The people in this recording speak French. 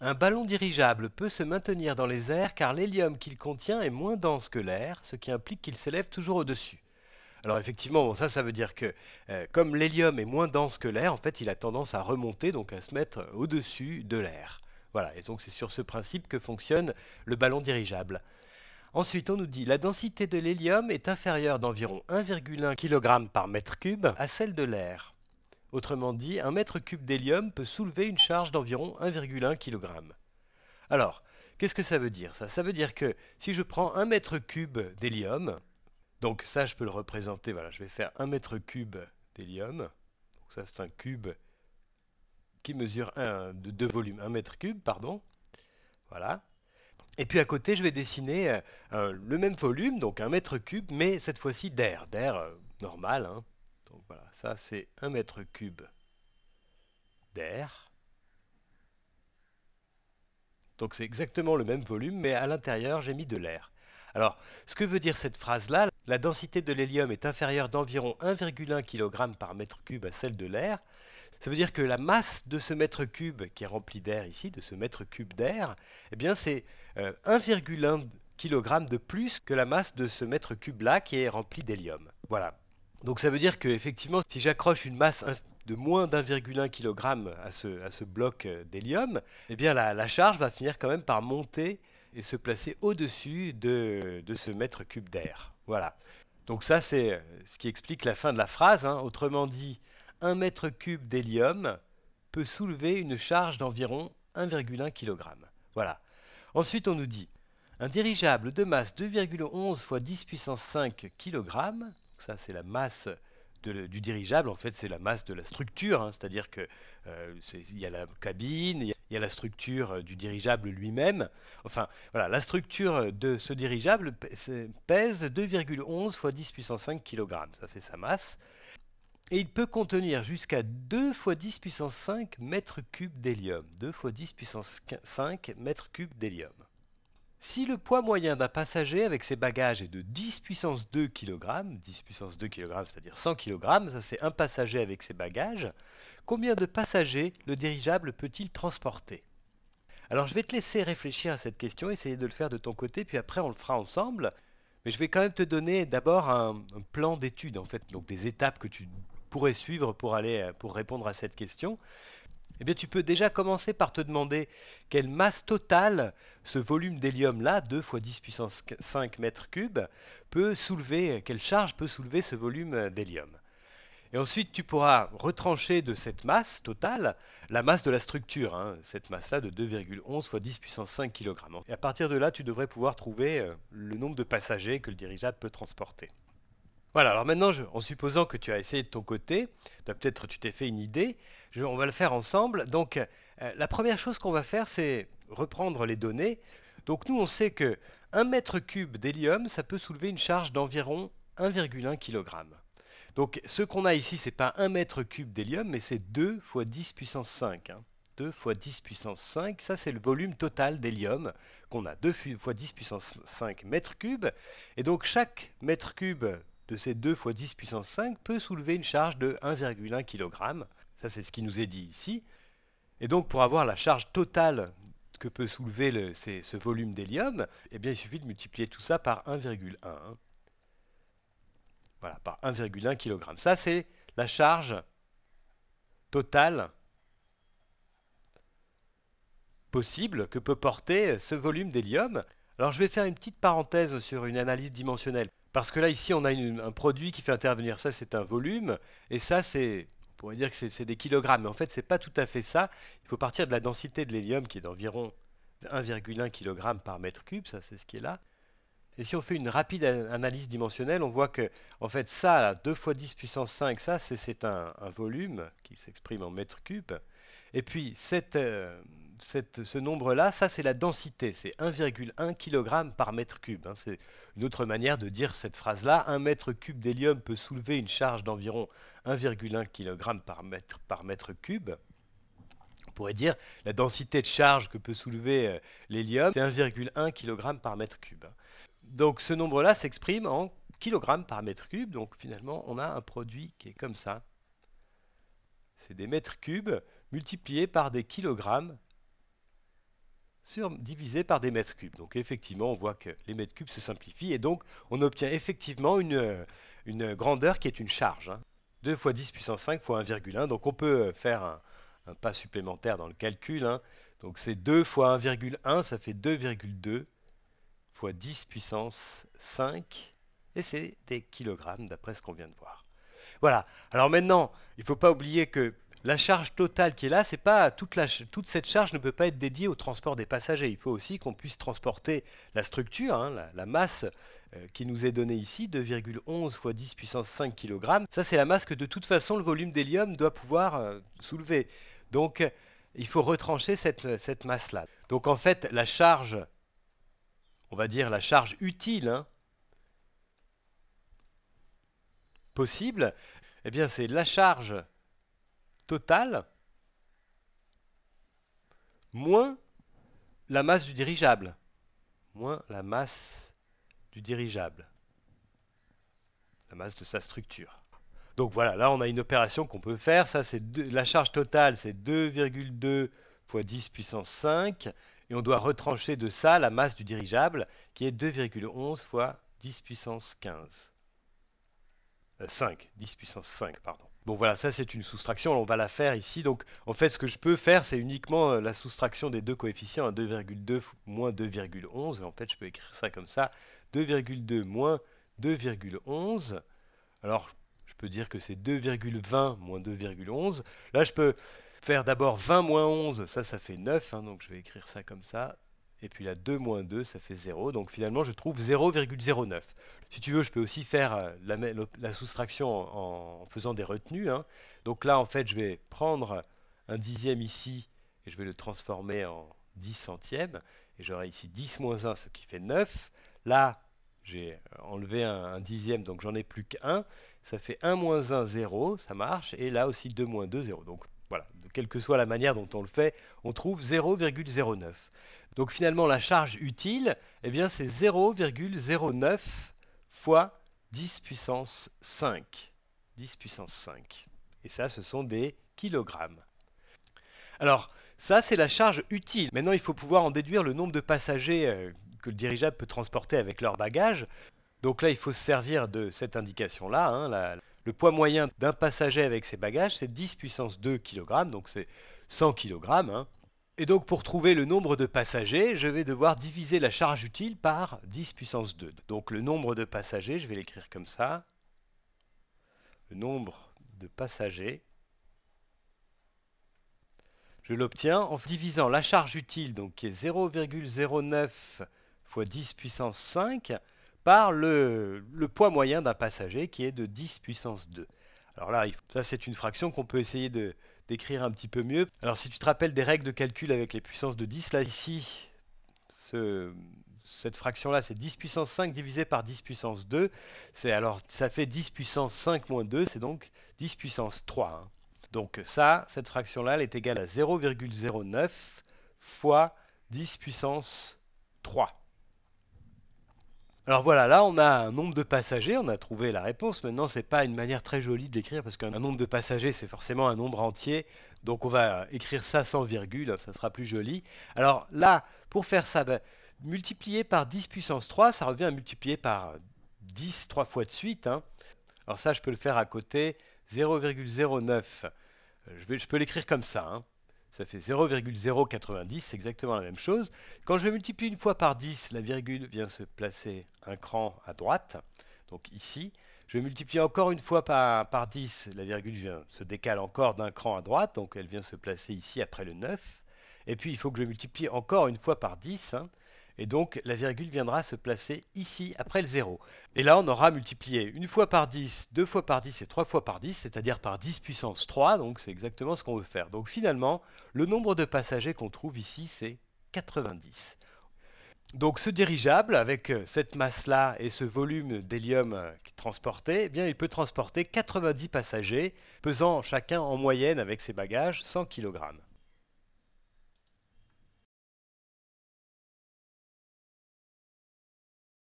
Un ballon dirigeable peut se maintenir dans les airs car l'hélium qu'il contient est moins dense que l'air, ce qui implique qu'il s'élève toujours au-dessus. Alors effectivement, ça, ça veut dire que euh, comme l'hélium est moins dense que l'air, en fait, il a tendance à remonter, donc à se mettre au-dessus de l'air. Voilà, et donc c'est sur ce principe que fonctionne le ballon dirigeable. Ensuite, on nous dit la densité de l'hélium est inférieure d'environ 1,1 kg par mètre cube à celle de l'air. Autrement dit, un mètre cube d'hélium peut soulever une charge d'environ 1,1 kg. Alors, qu'est-ce que ça veut dire ça Ça veut dire que si je prends un mètre cube d'hélium, donc ça je peux le représenter, voilà, je vais faire un mètre cube d'hélium, donc ça c'est un cube qui mesure un, de, deux volumes, 1 mètre cube, pardon, voilà. Et puis à côté, je vais dessiner euh, euh, le même volume, donc un mètre cube, mais cette fois-ci d'air, d'air euh, normal, hein. Donc voilà, ça c'est 1 mètre cube d'air. Donc c'est exactement le même volume, mais à l'intérieur j'ai mis de l'air. Alors, ce que veut dire cette phrase-là La densité de l'hélium est inférieure d'environ 1,1 kg par mètre cube à celle de l'air. Ça veut dire que la masse de ce mètre cube qui est rempli d'air ici, de ce mètre cube d'air, eh bien c'est 1,1 euh, kg de plus que la masse de ce mètre cube là qui est rempli d'hélium. Voilà. Donc ça veut dire qu'effectivement, si j'accroche une masse de moins d'1,1 kg à ce, bloc euh, d'hélium, eh bien la, charge va finir quand même par monter et se placer au-dessus de, ce mètre cube d'air. Voilà. Donc ça, c'est euh, ce qui explique la fin de la phrase. Hein. Autrement dit, 1 mètre cube d'hélium peut soulever une charge d'environ 1,1 kg. Voilà. Ensuite, on nous dit, un dirigeable de masse 2,11 x 10 puissance 5 kg ça, c'est la masse du dirigeable, en fait, c'est la masse de la structure. Hein. C'est-à-dire qu'il euh, y a la cabine, il y, a la structure euh, du dirigeable lui-même. Enfin, voilà, la structure de ce dirigeable pèse 2,11 fois 10 puissance 5 kg. Ça, c'est sa masse. Et il peut contenir jusqu'à 2 x 10 puissance 5 mètres cubes d'hélium. 2 fois 10 puissance 5 mètres cubes d'hélium. Si le poids moyen d'un passager avec ses bagages est de 10 puissance 2 kg, 10 puissance 2 kg c'est-à-dire 100 kg, ça c'est un passager avec ses bagages, combien de passagers le dirigeable peut-il transporter Alors je vais te laisser réfléchir à cette question, essayer de le faire de ton côté, puis après on le fera ensemble. Mais je vais quand même te donner d'abord un, plan d'étude en fait, donc des étapes que tu pourrais suivre pour, aller, pour répondre à cette question. Eh tu peux déjà commencer par te demander quelle masse totale ce volume d'hélium là, 2 fois 10 puissance 5 mètres cubes, peut soulever, quelle charge peut soulever ce volume d'hélium. Et ensuite tu pourras retrancher de cette masse totale la masse de la structure, hein, cette masse là de 2,11 x 10 puissance 5 kg. Et à partir de là tu devrais pouvoir trouver euh, le nombre de passagers que le dirigeable peut transporter. Voilà, alors maintenant, en supposant que tu as essayé de ton côté, peut-être tu t'es fait une idée, on va le faire ensemble. Donc, euh, la première chose qu'on va faire, c'est reprendre les données. Donc, nous, on sait que 1 mètre cube d'hélium, ça peut soulever une charge d'environ 1,1 kg. Donc, ce qu'on a ici, ce n'est pas un mètre cube d'hélium, mais c'est 2 fois 10 puissance 5. 2 hein. fois 10 puissance 5, ça c'est le volume total d'hélium qu'on a, 2 fois 10 puissance 5 mètres cubes. Et donc chaque mètre cube de ces 2 fois 10 puissance 5 peut soulever une charge de 1,1 kg. Ça, c'est ce qui nous est dit ici. Et donc, pour avoir la charge totale que peut soulever le, ce volume d'hélium, eh bien, il suffit de multiplier tout ça par 1,1. Voilà, par 1,1 kg. Ça, c'est la charge totale possible que peut porter ce volume d'hélium. Alors, je vais faire une petite parenthèse sur une analyse dimensionnelle. Parce que là, ici, on a un produit qui fait intervenir. Ça, c'est un volume. Et ça, c'est... On pourrait dire que c'est des kilogrammes. Mais en fait, c'est pas tout à fait ça. Il faut partir de la densité de l'hélium qui est d'environ 1,1 kg par mètre cube. Ça, c'est ce qui est là. Et si on fait une rapide analyse dimensionnelle, on voit que en fait ça, 2 fois 10 puissance 5, ça c'est un, volume qui s'exprime en mètres cubes. Et puis cette, euh, ce nombre-là, ça c'est la densité, c'est 1,1 kg par mètre cube. Hein. C'est une autre manière de dire cette phrase-là. Un mètre cube d'hélium peut soulever une charge d'environ 1,1 kg par mètre, par mètre cube. On pourrait dire la densité de charge que peut soulever euh, l'hélium, c'est 1,1 kg par mètre cube. Hein. Donc ce nombre-là s'exprime en kg par mètre cube. Donc finalement, on a un produit qui est comme ça. C'est des mètres cubes multipliés par des kilogrammes sur, divisé par des mètres cubes. Donc effectivement, on voit que les mètres cubes se simplifient et donc on obtient effectivement une, euh, une grandeur qui est une charge. 2 hein. fois 10 puissance 5 fois 1,1. Donc on peut euh, faire un, pas supplémentaire dans le calcul. Hein. Donc c'est 2 fois 1,1, ça fait 2,2 fois 10 puissance 5. Et c'est des kilogrammes d'après ce qu'on vient de voir. Voilà. Alors maintenant, il ne faut pas oublier que la charge totale qui est là, c'est pas toute, cette charge ne peut pas être dédiée au transport des passagers. Il faut aussi qu'on puisse transporter la structure, hein, la, masse euh, qui nous est donnée ici, 2,11 fois 10 puissance 5 kg. Ça, c'est la masse que de toute façon le volume d'hélium doit pouvoir euh, soulever. Donc, il faut retrancher cette, masse-là. Donc, en fait, la charge, on va dire la charge utile, hein, possible, eh bien c'est la charge totale moins la masse du dirigeable. Moins la masse du dirigeable. La masse de sa structure. Donc voilà, là on a une opération qu'on peut faire. Ça, c'est la charge totale, c'est 2,2 fois 10 puissance 5. Et on doit retrancher de ça la masse du dirigeable, qui est 2,11 fois 10 puissance 15. 5, 10 puissance 5, pardon. Bon voilà, ça c'est une soustraction, on va la faire ici. Donc en fait ce que je peux faire c'est uniquement euh, la soustraction des deux coefficients, 2,2 hein, moins 2,11. En fait je peux écrire ça comme ça, 2,2 moins 2,11. Alors je peux dire que c'est 2,20 moins 2,11. Là je peux faire d'abord 20 moins 11, ça ça fait 9, hein, donc je vais écrire ça comme ça. Et puis là, 2 moins 2, ça fait 0. Donc finalement, je trouve 0,09. Si tu veux, je peux aussi faire euh, la, soustraction en, faisant des retenues. Hein. Donc là, en fait, je vais prendre un dixième ici et je vais le transformer en 10 centièmes. Et j'aurai ici 10 moins 1, ce qui fait 9. Là, j'ai euh, enlevé un, un, dixième, donc j'en ai plus qu'un. Ça fait 1 moins 1, 0, ça marche. Et là aussi 2 moins 2, 0. Donc voilà, quelle que soit la manière dont on le fait, on trouve 0,09. Donc finalement, la charge utile, eh bien, c'est 0,09 fois 10 puissance 5. 10 puissance 5. Et ça, ce sont des kilogrammes. Alors, ça, c'est la charge utile. Maintenant, il faut pouvoir en déduire le nombre de passagers euh, que le dirigeable peut transporter avec leur bagage. Donc là, il faut se servir de cette indication-là. Hein. le poids moyen d'un passager avec ses bagages, c'est 10 puissance 2 kg, donc c'est 100 kg. Et donc pour trouver le nombre de passagers, je vais devoir diviser la charge utile par 10 puissance 2. Donc le nombre de passagers, je vais l'écrire comme ça. Le nombre de passagers. Je l'obtiens en divisant la charge utile, donc qui est 0,09 fois 10 puissance 5, par le, le poids moyen d'un passager qui est de 10 puissance 2. Alors là, ça c'est une fraction qu'on peut essayer de, décrire un petit peu mieux. Alors si tu te rappelles des règles de calcul avec les puissances de 10, là ici, cette fraction-là, c'est 10 puissance 5 divisé par 10 puissance 2. alors, ça fait 10 puissance 5 moins 2, c'est donc 10 puissance 3. Hein. Donc ça, cette fraction-là, elle est égale à 0,09 fois 10 puissance 3. Alors voilà, là on a un nombre de passagers, on a trouvé la réponse. Maintenant, c'est pas une manière très jolie de l'écrire parce qu'un nombre de passagers, c'est forcément un nombre entier. Donc on va écrire ça sans virgule, ça sera plus joli. Alors là, pour faire ça, ben, multiplier par 10 puissance 3, ça revient à multiplier par 10 trois fois de suite. Hein. Alors ça, je peux le faire à côté 0,09. Je, je peux l'écrire comme ça. Hein ça fait 0,090, c'est exactement la même chose. Quand je multiplie une fois par 10, la virgule vient se placer un cran à droite, donc ici. Je multiplie encore une fois par, 10, la virgule se décale encore d'un cran à droite, donc elle vient se placer ici après le 9. Et puis il faut que je multiplie encore une fois par 10, et donc la virgule viendra se placer ici après le 0. Et là on aura multiplié une fois par 10, deux fois par 10 et trois fois par 10, c'est-à-dire par 10 puissance 3, donc c'est exactement ce qu'on veut faire. Donc finalement, le nombre de passagers qu'on trouve ici c'est 90. Donc ce dirigeable, avec cette masse-là et ce volume d'hélium transporté, eh bien, il peut transporter 90 passagers, pesant chacun en moyenne avec ses bagages 100 kg.